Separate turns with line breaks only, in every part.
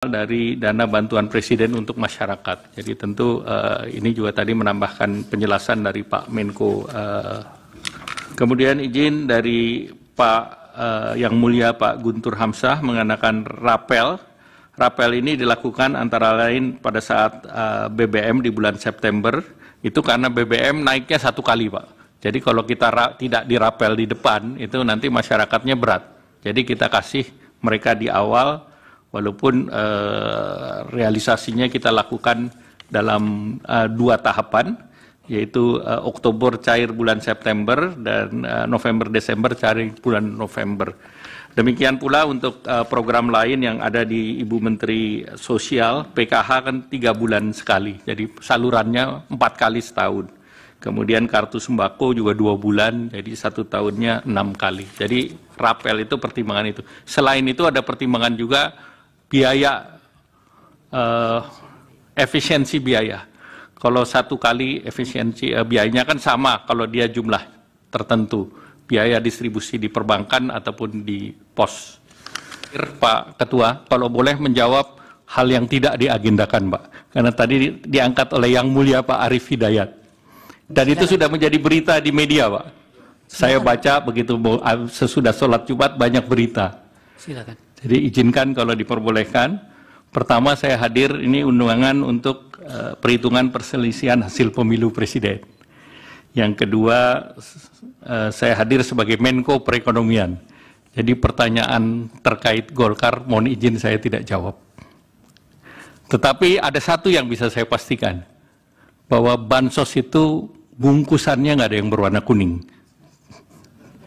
dari dana bantuan presiden untuk masyarakat. Jadi tentu uh, ini juga tadi menambahkan penjelasan dari Pak Menko. Uh, kemudian izin dari Pak uh, Yang Mulia Pak Guntur Hamzah mengenakan rapel. Rapel ini dilakukan antara lain pada saat uh, BBM di bulan September. Itu karena BBM naiknya satu kali, Pak. Jadi kalau kita tidak dirapel di depan, itu nanti masyarakatnya berat. Jadi kita kasih mereka di awal walaupun uh, realisasinya kita lakukan dalam uh, dua tahapan yaitu uh, Oktober cair bulan September dan uh, November Desember cair bulan November. Demikian pula untuk uh, program lain yang ada di Ibu Menteri Sosial PKH kan tiga bulan sekali, jadi salurannya empat kali setahun. Kemudian kartu sembako juga dua bulan, jadi satu tahunnya enam kali. Jadi rapel itu pertimbangan itu. Selain itu ada pertimbangan juga biaya eh, efisiensi biaya. Kalau satu kali efisiensi eh, biayanya kan sama kalau dia jumlah tertentu biaya distribusi di perbankan ataupun di pos. Pak Ketua, kalau boleh menjawab hal yang tidak diagendakan, Pak. Karena tadi diangkat oleh Yang Mulia Pak Arif Hidayat. Dan itu sudah menjadi berita di media, Pak. Saya baca begitu ah, sesudah sholat Jumat banyak berita. Silakan. Jadi izinkan kalau diperbolehkan. Pertama saya hadir ini undangan untuk eh, perhitungan perselisihan hasil pemilu presiden. Yang kedua eh, saya hadir sebagai Menko Perekonomian. Jadi pertanyaan terkait Golkar mohon izin saya tidak jawab. Tetapi ada satu yang bisa saya pastikan bahwa bansos itu bungkusannya nggak ada yang berwarna kuning.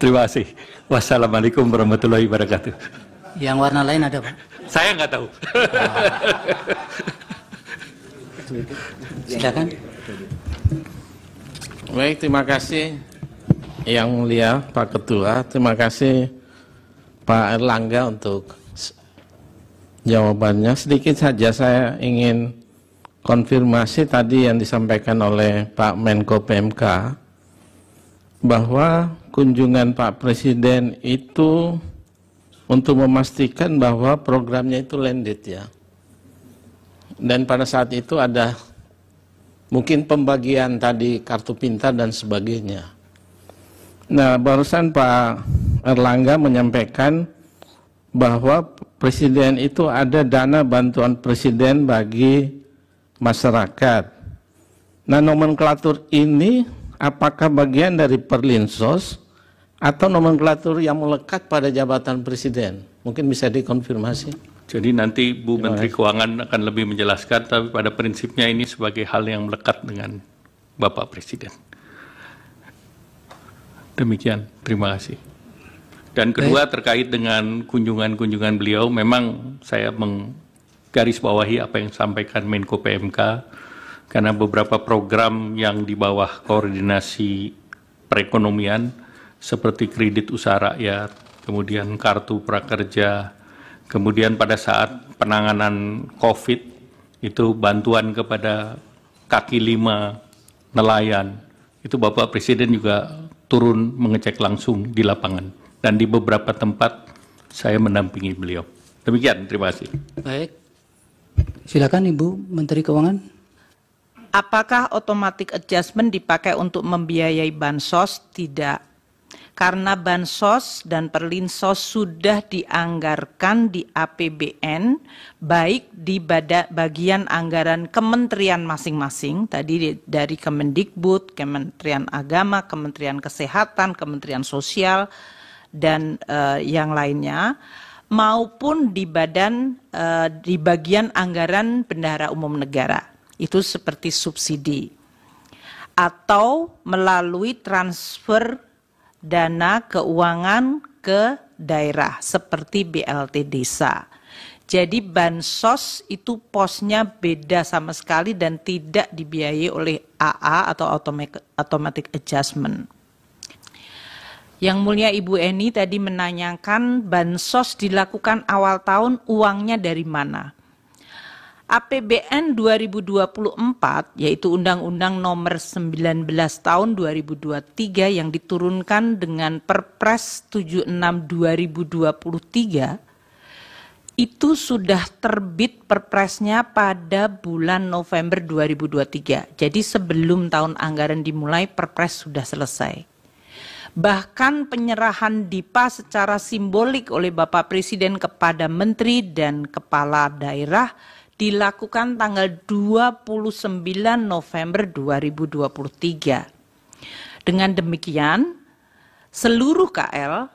Terima kasih. Wassalamualaikum warahmatullahi wabarakatuh.
Yang warna lain ada pak? Saya nggak tahu.
Silakan. Baik, terima kasih yang mulia Pak Ketua, terima kasih Pak Erlangga untuk jawabannya. Sedikit saja saya ingin konfirmasi tadi yang disampaikan oleh Pak Menko PMK bahwa kunjungan Pak Presiden itu untuk memastikan bahwa programnya itu landed ya. Dan pada saat itu ada mungkin pembagian tadi kartu pintar dan sebagainya. Nah, barusan Pak Erlangga menyampaikan bahwa presiden itu ada dana bantuan presiden bagi masyarakat. Nah, nomenklatur ini apakah bagian dari Perlinsos atau nomenklatur yang melekat pada jabatan presiden. Mungkin bisa dikonfirmasi.
Jadi nanti Bu Menteri Keuangan akan lebih menjelaskan, tapi pada prinsipnya ini sebagai hal yang melekat dengan Bapak Presiden. Demikian, terima kasih. Dan kedua terkait dengan kunjungan-kunjungan beliau, memang saya menggarisbawahi apa yang disampaikan Menko PMK, karena beberapa program yang di bawah koordinasi perekonomian, seperti kredit usaha rakyat, kemudian kartu prakerja, kemudian pada saat penanganan COVID itu bantuan kepada kaki lima nelayan. Itu Bapak Presiden juga turun mengecek langsung di lapangan dan di beberapa tempat saya mendampingi beliau. Demikian, terima kasih.
Baik. Silakan Ibu Menteri Keuangan
apakah automatic adjustment dipakai untuk membiayai bansos? Tidak karena bansos dan perlinsos sudah dianggarkan di APBN baik di bagian anggaran kementerian masing-masing tadi dari Kemendikbud, Kementerian Agama, Kementerian Kesehatan, Kementerian Sosial dan uh, yang lainnya maupun di badan uh, di bagian anggaran bendahara umum negara itu seperti subsidi atau melalui transfer dana keuangan ke daerah seperti BLT desa. Jadi bansos itu posnya beda sama sekali dan tidak dibiayai oleh AA atau automatic adjustment. Yang mulia Ibu Eni tadi menanyakan bansos dilakukan awal tahun uangnya dari mana? APBN 2024 yaitu Undang-Undang Nomor 19 Tahun 2023 yang diturunkan dengan Perpres 76 2023 itu sudah terbit perpresnya pada bulan November 2023. Jadi sebelum tahun anggaran dimulai perpres sudah selesai. Bahkan penyerahan DIPA secara simbolik oleh Bapak Presiden kepada menteri dan kepala daerah dilakukan tanggal 29 November 2023. Dengan demikian, seluruh KL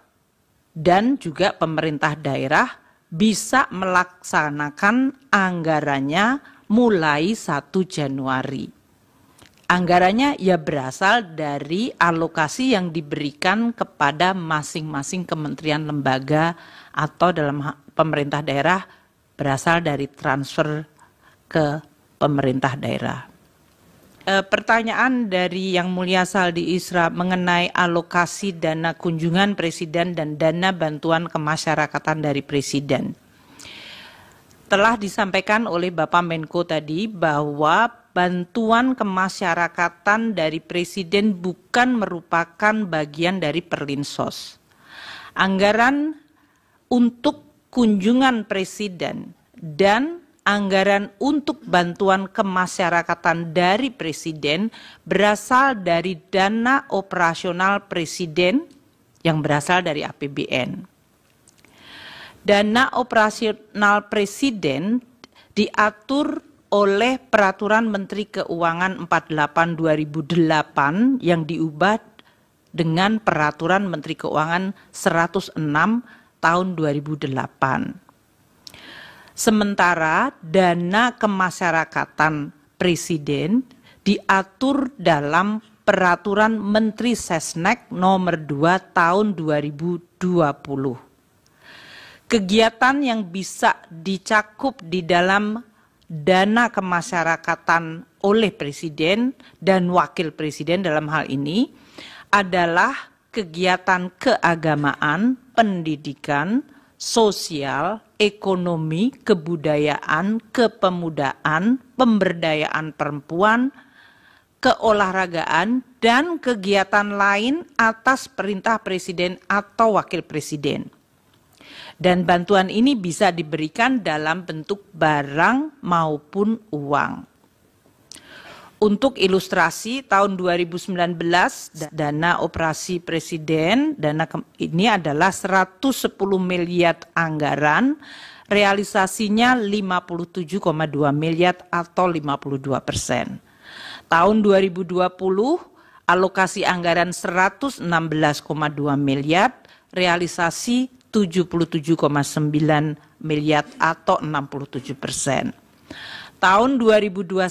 dan juga pemerintah daerah bisa melaksanakan anggarannya mulai 1 Januari. Anggarannya ya berasal dari alokasi yang diberikan kepada masing-masing kementerian lembaga atau dalam pemerintah daerah berasal dari transfer ke pemerintah daerah. E, pertanyaan dari Yang Mulia Saldi Isra mengenai alokasi dana kunjungan Presiden dan dana bantuan kemasyarakatan dari Presiden. Telah disampaikan oleh Bapak Menko tadi bahwa bantuan kemasyarakatan dari Presiden bukan merupakan bagian dari Perlinsos. Anggaran untuk kunjungan presiden dan anggaran untuk bantuan kemasyarakatan dari presiden berasal dari dana operasional presiden yang berasal dari APBN. Dana operasional presiden diatur oleh Peraturan Menteri Keuangan 48 2008 yang diubah dengan Peraturan Menteri Keuangan 106 tahun 2008. Sementara dana kemasyarakatan presiden diatur dalam peraturan Menteri Sesnek nomor 2 tahun 2020. Kegiatan yang bisa dicakup di dalam dana kemasyarakatan oleh presiden dan wakil presiden dalam hal ini adalah kegiatan keagamaan, pendidikan, sosial, ekonomi, kebudayaan, kepemudaan, pemberdayaan perempuan, keolahragaan, dan kegiatan lain atas perintah presiden atau wakil presiden. Dan bantuan ini bisa diberikan dalam bentuk barang maupun uang. Untuk ilustrasi tahun 2019 dana operasi presiden dana ini adalah 110 miliar anggaran realisasinya 57,2 miliar atau 52 persen. Tahun 2020 alokasi anggaran 116,2 miliar realisasi 77,9 miliar atau 67 persen. Tahun 2021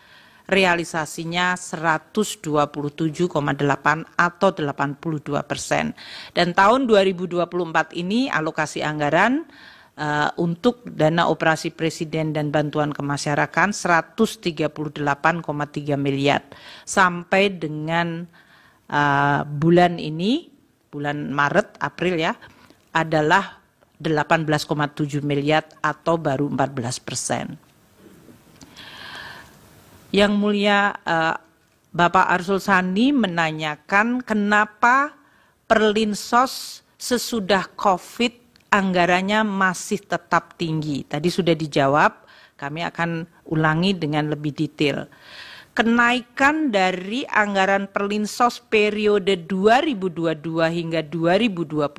realisasinya 127,8 atau 82 persen. Dan tahun 2024 ini alokasi anggaran uh, untuk dana operasi presiden dan bantuan kemasyarakatan 138,3 miliar sampai dengan uh, bulan ini bulan Maret April ya adalah 18,7 miliar atau baru 14 persen. Yang Mulia uh, Bapak Arsul Sani menanyakan kenapa Perlinsos sesudah COVID anggarannya masih tetap tinggi. Tadi sudah dijawab, kami akan ulangi dengan lebih detail. Kenaikan dari anggaran Perlinsos periode 2022 hingga 2024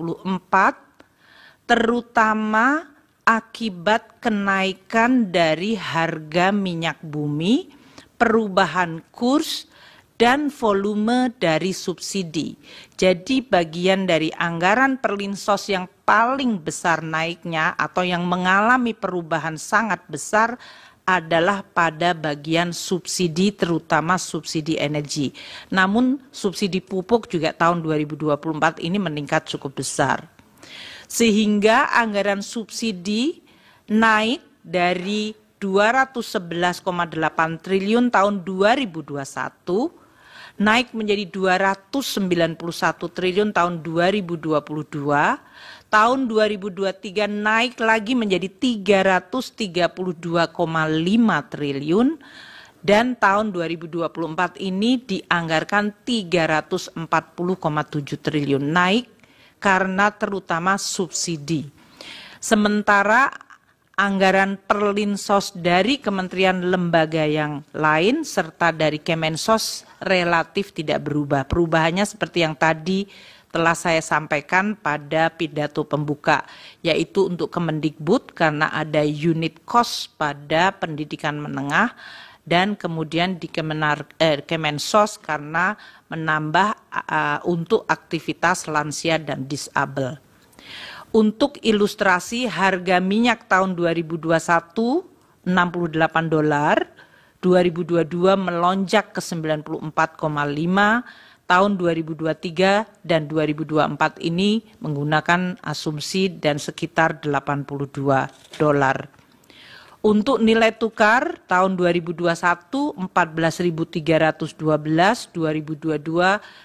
terutama akibat kenaikan dari harga minyak bumi perubahan kurs dan volume dari subsidi. Jadi bagian dari anggaran perlinsos yang paling besar naiknya atau yang mengalami perubahan sangat besar adalah pada bagian subsidi terutama subsidi energi. Namun subsidi pupuk juga tahun 2024 ini meningkat cukup besar. Sehingga anggaran subsidi naik dari 211,8 triliun tahun 2021 naik menjadi 291 triliun tahun 2022, tahun 2023 naik lagi menjadi 332,5 triliun dan tahun 2024 ini dianggarkan 340,7 triliun naik karena terutama subsidi. Sementara anggaran perlinsos dari kementerian lembaga yang lain serta dari Kemensos relatif tidak berubah. Perubahannya seperti yang tadi telah saya sampaikan pada pidato pembuka, yaitu untuk Kemendikbud karena ada unit kos pada pendidikan menengah dan kemudian di Kemenar, eh, Kemensos karena menambah uh, untuk aktivitas lansia dan disabel. Untuk ilustrasi harga minyak tahun 2021 68 dolar, 2022 melonjak ke 94,5, tahun 2023 dan 2024 ini menggunakan asumsi dan sekitar 82 dolar. Untuk nilai tukar tahun 2021 14.312, 2022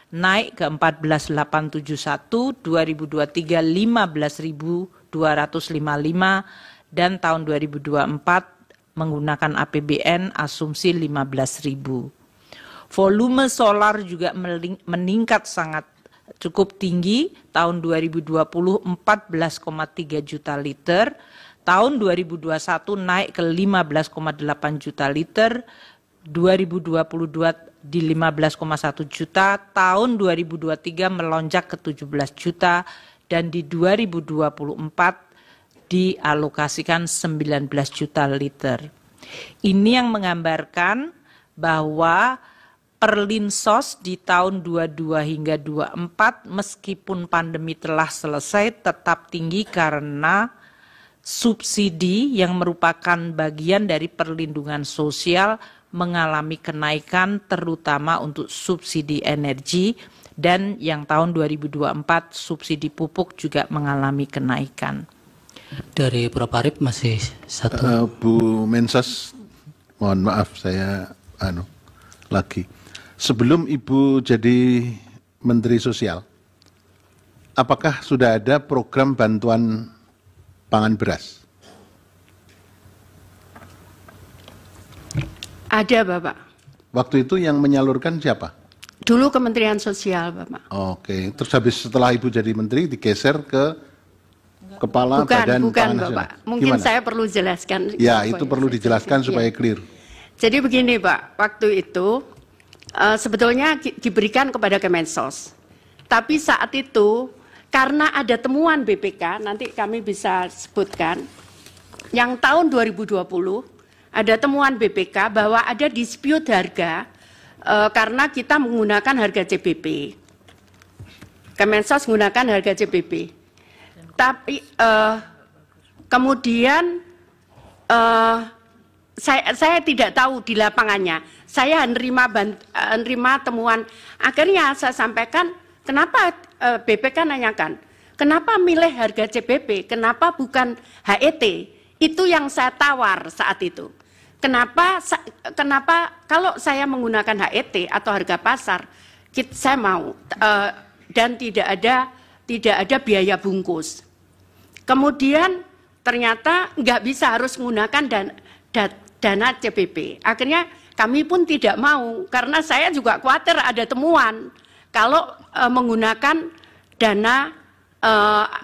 naik ke 14.871, 2023 15.255 dan tahun 2024 menggunakan APBN asumsi 15.000. Volume solar juga meningkat sangat cukup tinggi tahun 2020 14,3 juta liter tahun 2021 naik ke 15,8 juta liter, 2022 di 15,1 juta, tahun 2023 melonjak ke 17 juta, dan di 2024 dialokasikan 19 juta liter. Ini yang menggambarkan bahwa perlinsos di tahun 22 hingga 24 meskipun pandemi telah selesai tetap tinggi karena subsidi yang merupakan bagian dari perlindungan sosial mengalami kenaikan terutama untuk subsidi energi dan yang tahun 2024 subsidi pupuk juga mengalami kenaikan. Dari Prof. Arif masih
satu. Uh,
Bu Mensas, mohon maaf saya anu lagi. Sebelum Ibu jadi Menteri Sosial, apakah sudah ada program bantuan pangan beras?
Ada, Bapak.
Waktu itu yang menyalurkan siapa?
Dulu Kementerian Sosial, Bapak.
Oke, terus habis setelah Ibu jadi menteri digeser ke kepala bukan, badan bukan, pangan Bapak. Nasional. Mungkin Gimana? saya
perlu jelaskan. Ya, itu
perlu dijelaskan saya. supaya iya. clear.
Jadi begini, Pak, waktu itu uh, sebetulnya diberikan kepada Kemensos. Tapi saat itu karena ada temuan BPK, nanti kami bisa sebutkan, yang tahun 2020 ada temuan BPK bahwa ada dispute harga e, karena kita menggunakan harga CBP. Kemensos menggunakan harga CBP. Tapi e, kemudian e, saya, saya tidak tahu di lapangannya. Saya menerima, menerima temuan. Akhirnya saya sampaikan, kenapa Eh, BPK kan nanyakan, kenapa milih harga CBP, kenapa bukan HET? Itu yang saya tawar saat itu. Kenapa kenapa kalau saya menggunakan HET atau harga pasar, saya mau eh, dan tidak ada tidak ada biaya bungkus. Kemudian ternyata nggak bisa harus menggunakan dan dana CPP. Akhirnya kami pun tidak mau karena saya juga khawatir ada temuan kalau e, menggunakan dana e,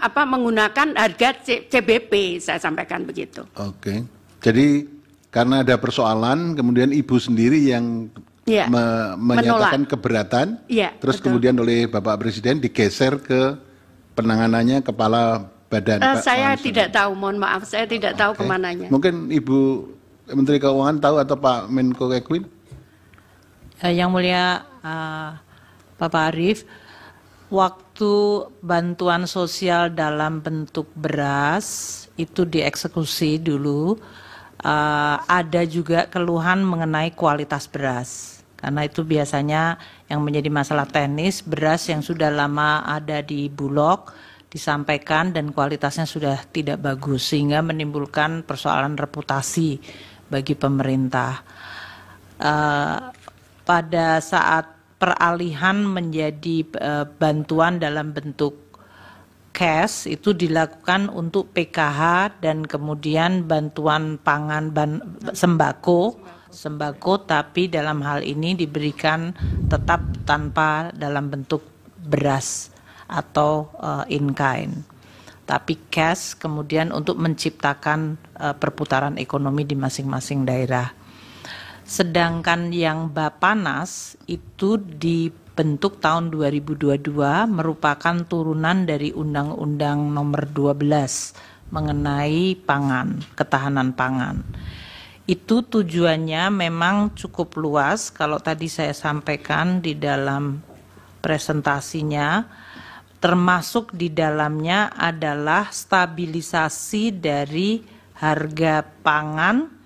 apa menggunakan harga C, CBP saya sampaikan begitu.
Oke. Jadi karena ada persoalan kemudian ibu sendiri yang ya, me menyatakan menolak. keberatan ya, terus betul. kemudian oleh Bapak Presiden digeser ke penanganannya kepala badan uh, saya
langsung. tidak tahu mohon maaf saya tidak okay. tahu kemananya
mungkin ibu menteri keuangan tahu atau pak menko ekwin
uh, yang mulia uh, Bapak Arief, waktu bantuan sosial dalam bentuk beras itu dieksekusi dulu, uh, ada juga keluhan mengenai kualitas beras. Karena itu biasanya yang menjadi masalah teknis, beras yang sudah lama ada di bulog disampaikan dan kualitasnya sudah tidak bagus sehingga menimbulkan persoalan reputasi bagi pemerintah. Uh, pada saat peralihan menjadi eh, bantuan dalam bentuk cash itu dilakukan untuk PKH dan kemudian bantuan pangan sembako, sembako sembako tapi dalam hal ini diberikan tetap tanpa dalam bentuk beras atau uh, in kind tapi cash kemudian untuk menciptakan uh, perputaran ekonomi di masing-masing daerah Sedangkan yang Bapanas itu dibentuk tahun 2022 merupakan turunan dari Undang-Undang Nomor 12 mengenai pangan, ketahanan pangan. Itu tujuannya memang cukup luas kalau tadi saya sampaikan di dalam presentasinya termasuk di dalamnya adalah stabilisasi dari harga pangan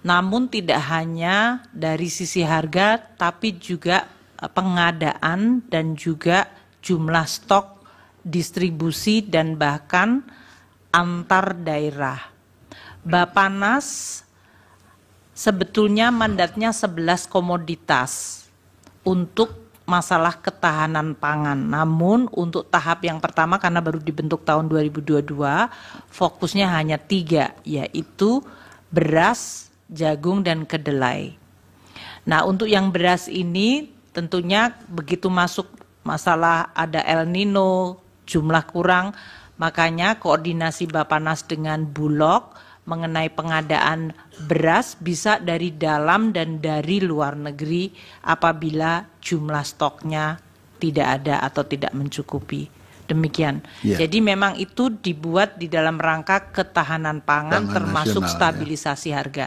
namun tidak hanya dari sisi harga tapi juga eh, pengadaan dan juga jumlah stok, distribusi dan bahkan antar daerah. Bapanas sebetulnya mandatnya 11 komoditas untuk masalah ketahanan pangan. Namun untuk tahap yang pertama karena baru dibentuk tahun 2022, fokusnya hanya tiga, yaitu beras, jagung, dan kedelai. Nah, untuk yang beras ini tentunya begitu masuk masalah ada El Nino, jumlah kurang, makanya koordinasi Bapak Nas dengan Bulog mengenai pengadaan beras bisa dari dalam dan dari luar negeri apabila jumlah stoknya tidak ada atau tidak mencukupi demikian. Yeah. Jadi memang itu dibuat di dalam rangka ketahanan pangan, pangan termasuk ya. stabilisasi ya. harga.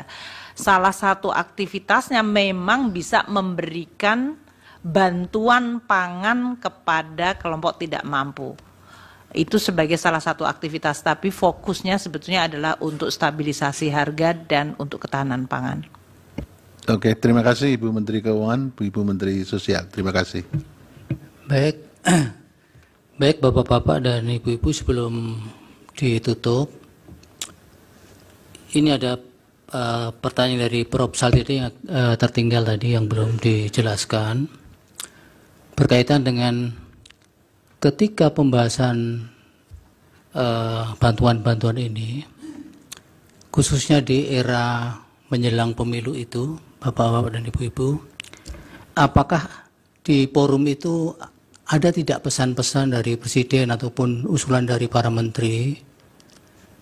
Salah satu aktivitasnya memang bisa memberikan bantuan pangan kepada kelompok tidak mampu. Itu sebagai salah satu aktivitas, tapi fokusnya sebetulnya adalah untuk stabilisasi harga dan untuk ketahanan pangan.
Oke, terima kasih Ibu Menteri Keuangan, Ibu Menteri Sosial. Terima kasih.
Baik, Baik Bapak-Bapak dan Ibu-Ibu sebelum ditutup, ini ada uh, pertanyaan dari Prof. Saltiri yang uh, tertinggal tadi yang belum dijelaskan berkaitan dengan ketika pembahasan eh, bantuan-bantuan uh, ini khususnya di era menjelang pemilu itu Bapak-bapak dan Ibu-ibu apakah di forum itu ada tidak pesan-pesan dari Presiden ataupun usulan dari para menteri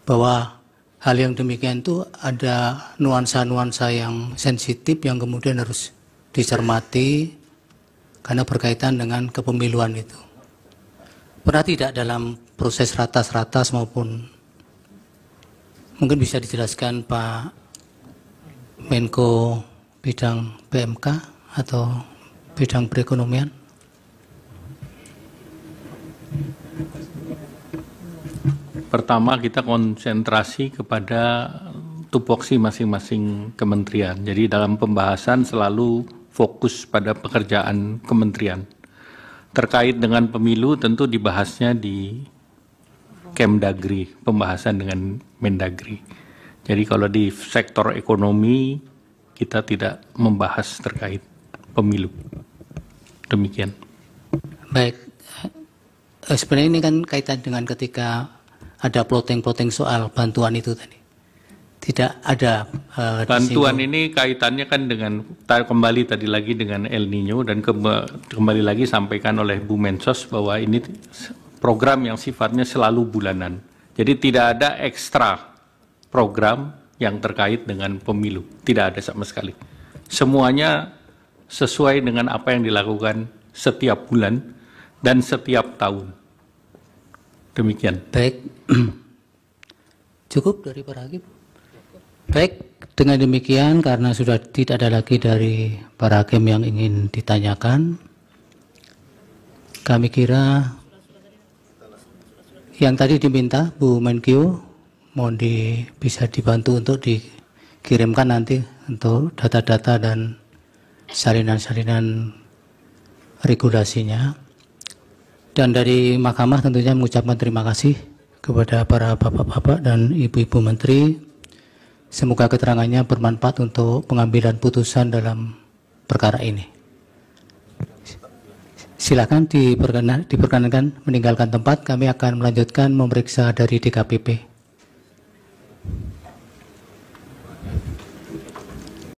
bahwa hal yang demikian itu ada nuansa-nuansa yang sensitif yang kemudian harus dicermati karena berkaitan dengan kepemiluan itu. Pernah tidak dalam proses ratas-ratas maupun mungkin bisa dijelaskan Pak Menko bidang PMK atau bidang perekonomian?
Pertama kita konsentrasi kepada tupoksi masing-masing kementerian. Jadi dalam pembahasan selalu fokus pada pekerjaan kementerian. Terkait dengan pemilu tentu dibahasnya di Kemdagri, pembahasan dengan Mendagri. Jadi kalau di sektor ekonomi kita tidak membahas terkait pemilu. Demikian.
Baik, Eh, sebenarnya ini kan kaitan dengan ketika ada plotting-plotting soal bantuan itu tadi. Tidak ada uh, bantuan
ini kaitannya kan dengan kembali tadi lagi dengan El Nino dan kembali lagi sampaikan oleh Bu Mensos bahwa ini program yang sifatnya selalu bulanan. Jadi tidak ada ekstra program yang terkait dengan pemilu. Tidak ada sama sekali. Semuanya sesuai dengan apa yang dilakukan setiap bulan dan setiap tahun. Demikian.
Baik. Cukup dari para hakim. Baik, dengan demikian karena sudah tidak ada lagi dari para hakim yang ingin ditanyakan, kami kira yang tadi diminta Bu Menkyu mau di, bisa dibantu untuk dikirimkan nanti untuk data-data dan salinan-salinan regulasinya. Dan dari mahkamah tentunya mengucapkan terima kasih kepada para bapak-bapak dan ibu-ibu menteri. Semoga keterangannya bermanfaat untuk pengambilan putusan dalam perkara ini. Silakan diperkenankan meninggalkan tempat. Kami akan melanjutkan memeriksa dari DKPP.